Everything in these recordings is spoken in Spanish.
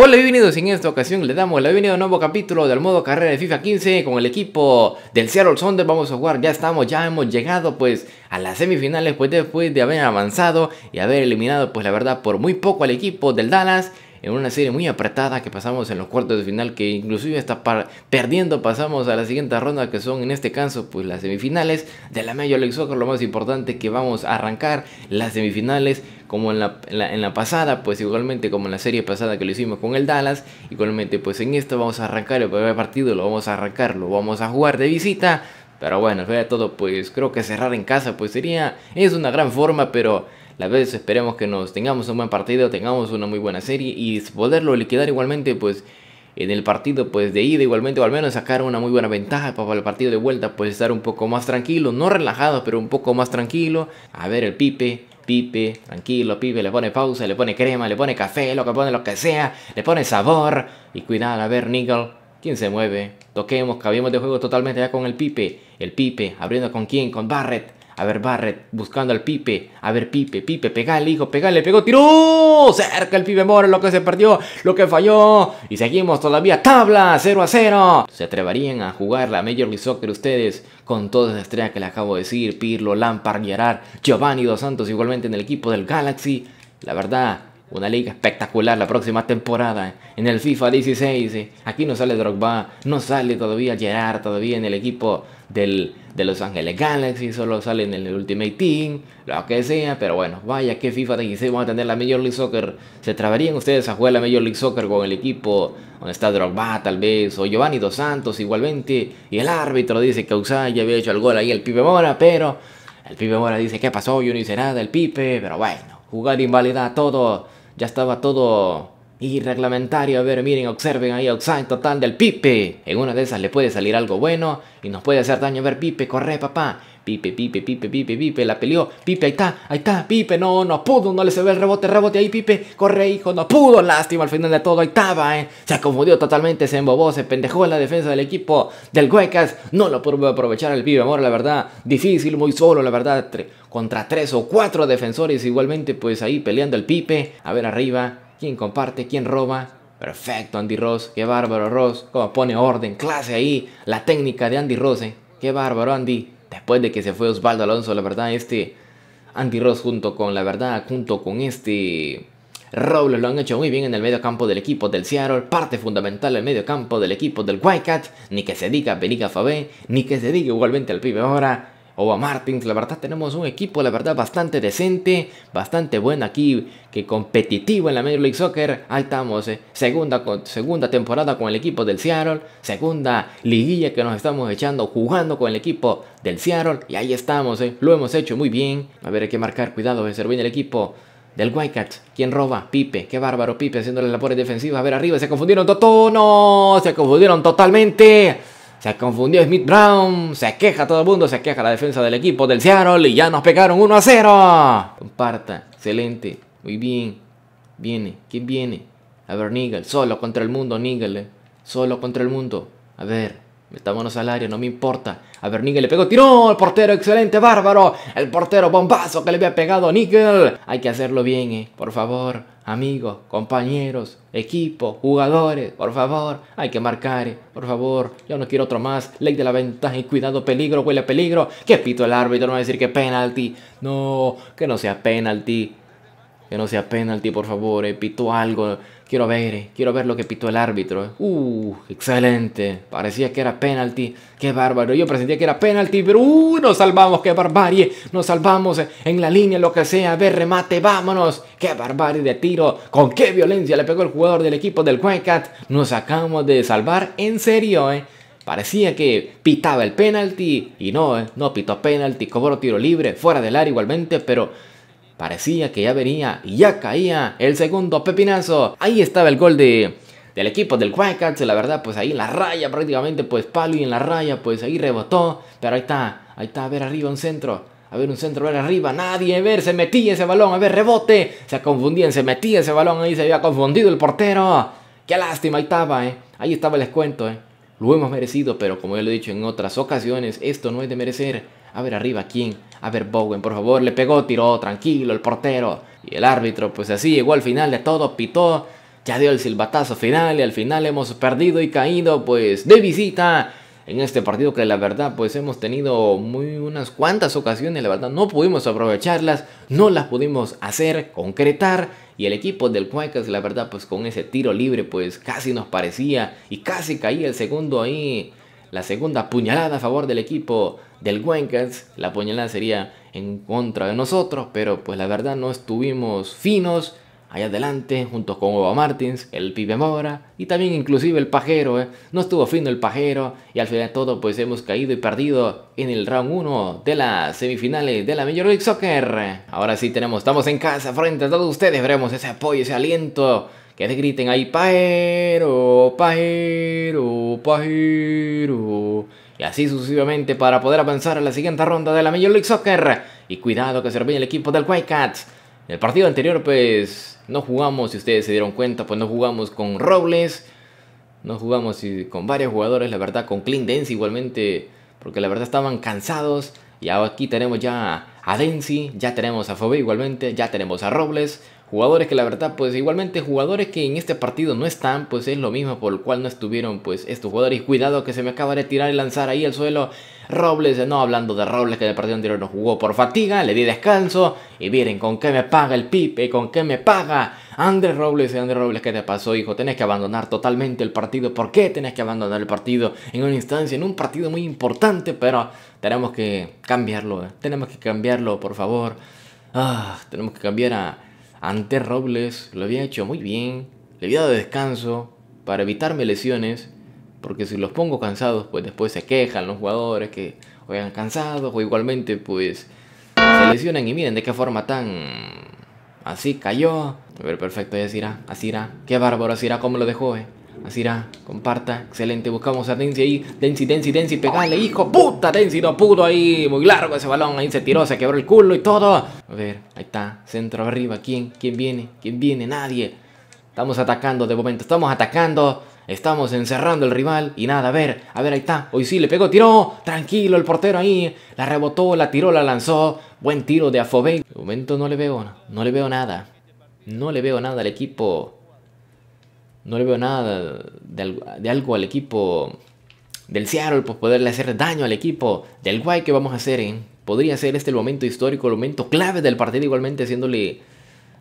Hola bienvenidos, en esta ocasión les damos la bienvenida a un nuevo capítulo del modo carrera de FIFA 15 con el equipo del Seattle Sonde. vamos a jugar, ya estamos, ya hemos llegado pues a las semifinales pues después de haber avanzado y haber eliminado pues la verdad por muy poco al equipo del Dallas en una serie muy apretada que pasamos en los cuartos de final, que inclusive está perdiendo pasamos a la siguiente ronda, que son en este caso pues las semifinales de la Major League Soccer, lo más importante que vamos a arrancar las semifinales como en la, en la, pasada, pues igualmente como en la serie pasada que lo hicimos con el Dallas, igualmente pues en esto vamos a arrancar el primer partido, lo vamos a arrancar, lo vamos a jugar de visita, pero bueno, fuera de todo, pues creo que cerrar en casa, pues sería, es una gran forma, pero la vez esperemos que nos tengamos un buen partido, tengamos una muy buena serie y poderlo liquidar igualmente pues en el partido pues de ida igualmente o al menos sacar una muy buena ventaja para el partido de vuelta pues estar un poco más tranquilo, no relajado pero un poco más tranquilo, a ver el Pipe, Pipe, tranquilo, Pipe le pone pausa, le pone crema, le pone café, lo que pone lo que sea, le pone sabor y cuidado, a ver Nigel, ¿quién se mueve? Toquemos, cabemos de juego totalmente ya con el Pipe, el Pipe abriendo con quién, con Barrett, a ver, Barrett buscando al Pipe. A ver, Pipe, Pipe, pegale, hijo, pegale, pegó, tiró. Cerca el Pipe Moro. lo que se perdió, lo que falló. Y seguimos todavía, tabla, 0 a 0. ¿Se atreverían a jugar la Major League Soccer ustedes con toda esa estrella que les acabo de decir? Pirlo, Lampard, Gerard, Giovanni Dos Santos, igualmente en el equipo del Galaxy. La verdad, una liga espectacular la próxima temporada. En el FIFA 16. Eh, aquí no sale Drogba. No sale todavía Gerard. Todavía en el equipo de Los Ángeles Galaxy. Solo sale en el Ultimate Team. Lo que sea. Pero bueno. Vaya que FIFA 16 vamos a tener la Major League Soccer. ¿Se trabarían ustedes a jugar la Major League Soccer con el equipo donde está Drogba tal vez? O Giovanni Dos Santos igualmente. Y el árbitro dice que Usai ya había hecho el gol ahí el Pipe Mora. Pero el Pipe Mora dice ¿qué pasó? Yo no hice nada el Pipe. Pero bueno. Jugar invalida todo ya estaba todo y reglamentario, a ver, miren, observen ahí outside total del Pipe. En una de esas le puede salir algo bueno y nos puede hacer daño. A ver, Pipe, corre, papá. Pipe, Pipe, Pipe, Pipe, Pipe, la peleó. Pipe, ahí está, ahí está, Pipe, no, no pudo, no le se ve el rebote, rebote ahí, Pipe, corre, hijo, no pudo, lástima, al final de todo, ahí estaba, eh. Se confundió totalmente, se embobó, se pendejó en la defensa del equipo del Huecas. No lo pudo aprovechar el Pipe Amor, la verdad, difícil, muy solo, la verdad, contra tres o cuatro defensores, igualmente, pues ahí peleando el Pipe. A ver, arriba, quién comparte, quién roba. Perfecto, Andy Ross, qué bárbaro Ross, cómo pone orden, clase ahí, la técnica de Andy Ross, ¿eh? qué bárbaro Andy. Después de que se fue Osvaldo Alonso, la verdad, este Andy Ross junto con, la verdad, junto con este Robles lo han hecho muy bien en el medio campo del equipo del Seattle, parte fundamental del medio campo del equipo del Cat ni que se diga Benica Fabé, ni que se diga igualmente al pibe ahora. Oba Martins. La verdad tenemos un equipo, la verdad, bastante decente, bastante bueno aquí, que competitivo en la Major League Soccer. Ahí estamos, eh, segunda, temporada con el equipo del Seattle, segunda liguilla que nos estamos echando jugando con el equipo del Seattle. Y ahí estamos, eh, lo hemos hecho muy bien. A ver, hay que marcar, cuidado, eh, se bien el equipo del Wildcats. ¿Quién roba? Pipe. Qué bárbaro, Pipe haciendo las labores defensivas. A ver, arriba, se confundieron. Toto, no, se confundieron totalmente. Se confundió Smith Brown, se queja todo el mundo, se queja la defensa del equipo del Seattle y ya nos pegaron 1 a 0. Comparta, excelente, muy bien. Viene, ¿quién viene? A ver, Nigel, solo contra el mundo, Nigel, eh. solo contra el mundo. A ver, metámonos al área, no me importa. A ver, Nigel le pegó, tiró, el portero, excelente, bárbaro. El portero, bombazo que le había pegado a Nigel. Hay que hacerlo bien, eh, por favor amigos, compañeros, equipo, jugadores, por favor, hay que marcar, eh, por favor, yo no quiero otro más, ley de la ventaja y cuidado, peligro, huele a peligro, que pito el árbitro, no va a decir que penalti, no, que no sea penalti, que no sea penalti, por favor, eh, pito algo, Quiero ver, eh, quiero ver lo que pitó el árbitro. Eh. Uh, excelente. Parecía que era penalti. Qué bárbaro. Yo presentía que era penalti, pero uh, nos salvamos. Qué barbarie. Nos salvamos eh, en la línea, lo que sea. A ver, remate, vámonos. Qué barbarie de tiro. Con qué violencia le pegó el jugador del equipo del Cat, Nos acabamos de salvar. En serio, eh. Parecía que pitaba el penalti y no, eh, no pitó penalti, cobró tiro libre, fuera del área igualmente, pero Parecía que ya venía y ya caía el segundo pepinazo. Ahí estaba el gol de, del equipo del Wildcats. La verdad, pues ahí en la raya prácticamente, pues palo y en la raya, pues ahí rebotó. Pero ahí está, ahí está, a ver arriba un centro. A ver, un centro, a ver arriba, nadie, a ver, se metía ese balón, a ver, rebote. Se confundían, se metía ese balón, ahí se había confundido el portero. Qué lástima, ahí estaba, eh. Ahí estaba el descuento, eh. Lo hemos merecido, pero como ya lo he dicho en otras ocasiones, esto no es de merecer. A ver arriba, ¿quién? A ver, Bowen, por favor, le pegó, tiró, tranquilo, el portero. Y el árbitro, pues así llegó al final de todo, pitó, ya dio el silbatazo final y al final hemos perdido y caído, pues, de visita en este partido que la verdad pues hemos tenido muy unas cuantas ocasiones, la verdad no pudimos aprovecharlas, no las pudimos hacer, concretar y el equipo del Cuecas la verdad pues con ese tiro libre pues casi nos parecía y casi caía el segundo ahí la segunda puñalada a favor del equipo del Wenkers. La puñalada sería en contra de nosotros, pero pues la verdad no estuvimos finos. Ahí adelante, junto con Oba Martins, el Pibe Mora y también inclusive el Pajero. ¿eh? No estuvo fino el Pajero y al final de todo pues hemos caído y perdido en el round 1 de las semifinales de la Major League Soccer. Ahora sí tenemos, estamos en casa frente a todos ustedes, veremos ese apoyo, ese aliento que te griten ahí, pajero, pajero, pajero. Y así sucesivamente para poder avanzar a la siguiente ronda de la Major League Soccer. Y cuidado que se el equipo del Cats. En el partido anterior, pues, no jugamos, si ustedes se dieron cuenta, pues no jugamos con Robles. No jugamos con varios jugadores, la verdad, con Clint Dance igualmente, porque la verdad estaban cansados. Y aquí tenemos ya a densi ya tenemos a Fobe igualmente, ya tenemos a Robles. Jugadores que la verdad, pues igualmente jugadores que en este partido no están, pues es lo mismo por el cual no estuvieron, pues estos jugadores. Cuidado que se me acaba de tirar y lanzar ahí al suelo. Robles, eh, no hablando de Robles que en el partido anterior no jugó por fatiga, le di descanso y miren con qué me paga el Pipe, con qué me paga Andrés Robles, eh, Andrés Robles, ¿qué te pasó hijo? Tenés que abandonar totalmente el partido, ¿por qué tenés que abandonar el partido en una instancia, en un partido muy importante? Pero tenemos que cambiarlo, eh, tenemos que cambiarlo, por favor. Ah, tenemos que cambiar a ante Robles lo había hecho muy bien, le había dado descanso para evitarme lesiones, porque si los pongo cansados, pues después se quejan los jugadores que oigan cansados o igualmente pues se lesionan y miren de qué forma tan así cayó. A ver, perfecto, ya así irá. qué bárbaro Asira, cómo lo dejó, eh. Así era, comparta, excelente. Buscamos a Densi ahí. Densi, Densi, Densi, pegale, hijo. Puta, Densi no pudo ahí. Muy largo ese balón. Ahí se tiró, se quebró el culo y todo. A ver, ahí está. Centro arriba. ¿Quién? ¿Quién viene? ¿Quién viene? Nadie. Estamos atacando de momento. Estamos atacando. Estamos encerrando el rival y nada, a ver, a ver, ahí está. Hoy sí le pegó, tiró, tranquilo el portero ahí. La rebotó, la tiró, la lanzó. Buen tiro de Afobey. De momento no le veo, no le veo nada. No le veo nada al equipo no le veo nada de, algo al equipo del Seattle, por pues, poderle hacer daño al equipo del Guay que vamos a hacer. ¿eh? Podría ser este el momento histórico, el momento clave del partido, igualmente haciéndole,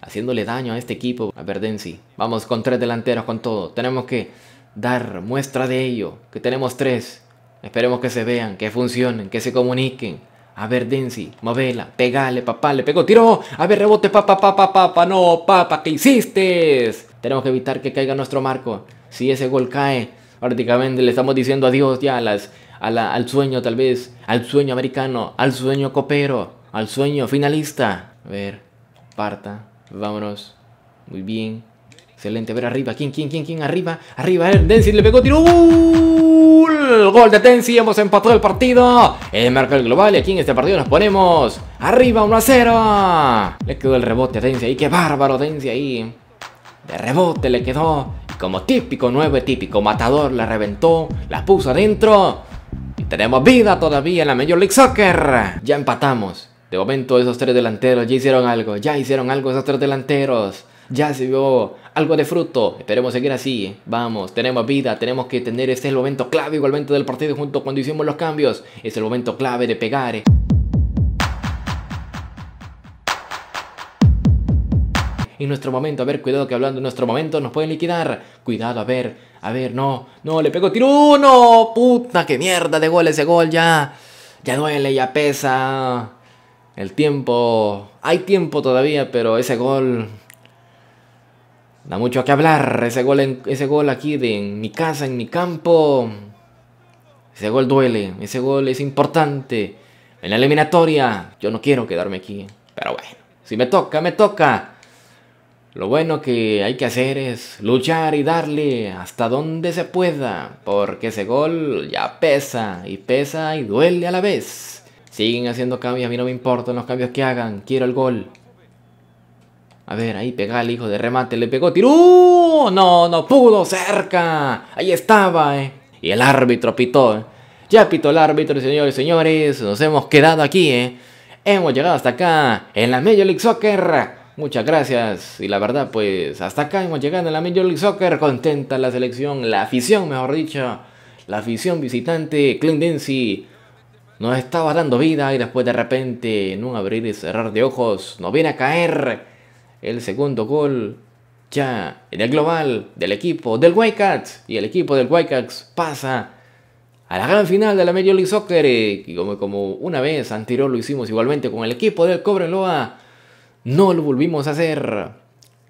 haciéndole daño a este equipo, a Verdensi. Vamos con tres delanteros, con todo. Tenemos que dar muestra de ello, que tenemos tres. Esperemos que se vean, que funcionen, que se comuniquen. A ver, Denzi, movela, pegale, papá, le pegó, tiro. A ver, rebote, papá, papá, papá, no, papá, ¿qué hiciste? Tenemos que evitar que caiga nuestro marco. Si ese gol cae, prácticamente le estamos diciendo adiós ya al sueño tal vez, al sueño americano, al sueño copero, al sueño finalista. A ver, parta, vámonos. Muy bien. Excelente, a ver arriba, ¿quién, quién, quién, quién? Arriba, arriba, Densi le pegó, Tiró ¡Gol! de Densi hemos empatado el partido El marca global y aquí en este partido nos ponemos Arriba 1 a 0 Le quedó el rebote a Densi ahí, qué bárbaro Densi ahí de rebote le quedó. como típico nueve, típico matador, la reventó, la puso adentro. Y tenemos vida todavía en la Major League Soccer. Ya empatamos. De momento esos tres delanteros ya hicieron algo. Ya hicieron algo esos tres delanteros. Ya se vio algo de fruto. Esperemos seguir así. Vamos, tenemos vida, tenemos que tener. Este el momento clave igualmente del partido junto cuando hicimos los cambios. Es el momento clave de pegar. en nuestro momento. A ver, cuidado que hablando en nuestro momento nos pueden liquidar. Cuidado, a ver, a ver, no, no, le pego tiro. uno ¡Puta, qué mierda de gol ese gol! Ya, ya duele, ya pesa. El tiempo, hay tiempo todavía, pero ese gol da mucho a que hablar. Ese gol, ese gol aquí de mi casa, en mi campo. Ese gol duele, ese gol es importante. En la eliminatoria, yo no quiero quedarme aquí. Pero bueno, si me toca, me toca. Lo bueno que hay que hacer es luchar y darle hasta donde se pueda, porque ese gol ya pesa y pesa y duele a la vez. Siguen haciendo cambios, a mí no me importan los cambios que hagan, quiero el gol. A ver, ahí pega el hijo de remate, le pegó, tiró, no, no pudo, cerca, ahí estaba, eh. Y el árbitro pitó, eh. ya pitó el árbitro, señores, señores, nos hemos quedado aquí, eh. Hemos llegado hasta acá, en la Major League Soccer. Muchas gracias. Y la verdad, pues hasta acá hemos llegado en la Major League Soccer. Contenta la selección, la afición, mejor dicho. La afición visitante, Clint Dempsey nos estaba dando vida y después de repente, en un abrir y cerrar de ojos, nos viene a caer el segundo gol ya en el global del equipo del Whitecaps. Y el equipo del Whitecaps pasa a la gran final de la Major League Soccer. Y como, como una vez anterior lo hicimos igualmente con el equipo del Cobreloa no lo volvimos a hacer.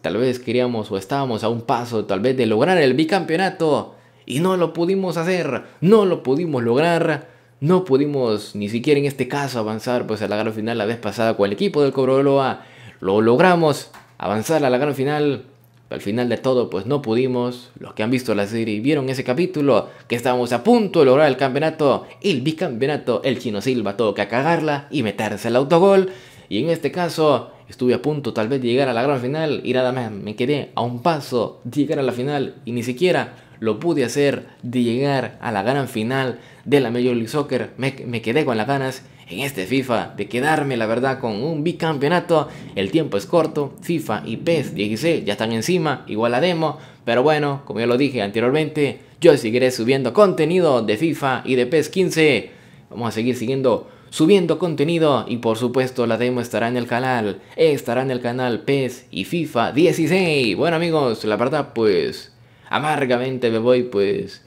Tal vez queríamos o estábamos a un paso tal vez de lograr el bicampeonato y no lo pudimos hacer, no lo pudimos lograr, no pudimos ni siquiera en este caso avanzar pues a la gran final la vez pasada con el equipo del Cobreloa. Lo logramos avanzar a la gran final. Al final de todo, pues no pudimos. Los que han visto la serie y vieron ese capítulo, que estábamos a punto de lograr el campeonato, el bicampeonato, el chino Silva tuvo que cagarla y meterse el autogol. Y en este caso, Estuve a punto tal vez de llegar a la gran final y nada más me quedé a un paso de llegar a la final y ni siquiera lo pude hacer de llegar a la gran final de la Major League Soccer. Me, quedé con las ganas en este FIFA de quedarme, la verdad, con un bicampeonato. El tiempo es corto. FIFA y PES 16 ya están encima, igual la demo. Pero bueno, como ya lo dije anteriormente, yo seguiré subiendo contenido de FIFA y de PES 15. Vamos a seguir siguiendo subiendo contenido y por supuesto la demo estará en el canal, estará en el canal PES y FIFA 16. Bueno amigos, la verdad pues amargamente me voy pues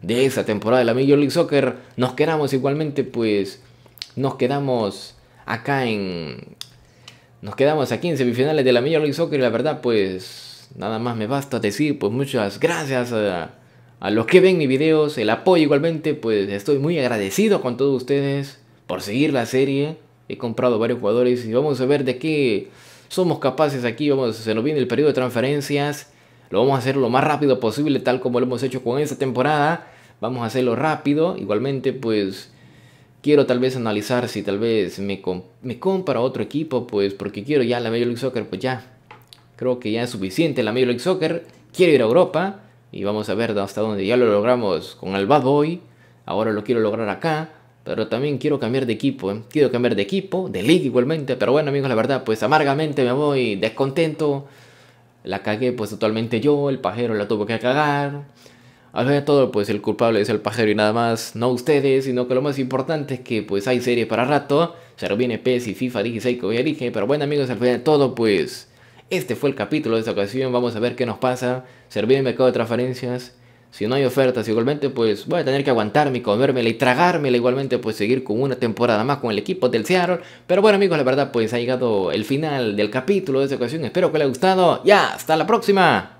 de esa temporada de la Major League Soccer. Nos quedamos igualmente pues nos quedamos acá en... Nos quedamos aquí en semifinales de la Major League Soccer y la verdad pues nada más me basta decir pues muchas gracias a a los que ven mis videos, el apoyo igualmente, pues estoy muy agradecido con todos ustedes por seguir la serie. He comprado varios jugadores y vamos a ver de qué somos capaces aquí. Vamos, se nos viene el periodo de transferencias. Lo vamos a hacer lo más rápido posible, tal como lo hemos hecho con esta temporada. Vamos a hacerlo rápido. Igualmente, pues quiero tal vez analizar si tal vez me, compro compra otro equipo, pues porque quiero ya la Major League Soccer, pues ya. Creo que ya es suficiente la Major League Soccer. Quiero ir a Europa y vamos a ver hasta dónde. Ya lo logramos con el Bad Boy, ahora lo quiero lograr acá. Pero también quiero cambiar de equipo, ¿eh? quiero cambiar de equipo, de liga igualmente. Pero bueno amigos, la verdad, pues amargamente me voy descontento. La cagué pues totalmente yo, el pajero la tuvo que cagar. Al de todo, pues el culpable es el pajero y nada más, no ustedes, sino que lo más importante es que pues hay serie para rato. Se PES y FIFA 16 SEIKO y dije, pero bueno amigos, al final de todo, pues este fue el capítulo de esta ocasión. Vamos a ver qué nos pasa. Servir el mercado de transferencias si no hay ofertas igualmente, pues voy a tener que aguantarme y comérmela y tragármela igualmente, pues seguir con una temporada más con el equipo del Seattle. Pero bueno amigos, la verdad pues ha llegado el final del capítulo de esta ocasión. Espero que les haya gustado. Ya, hasta la próxima.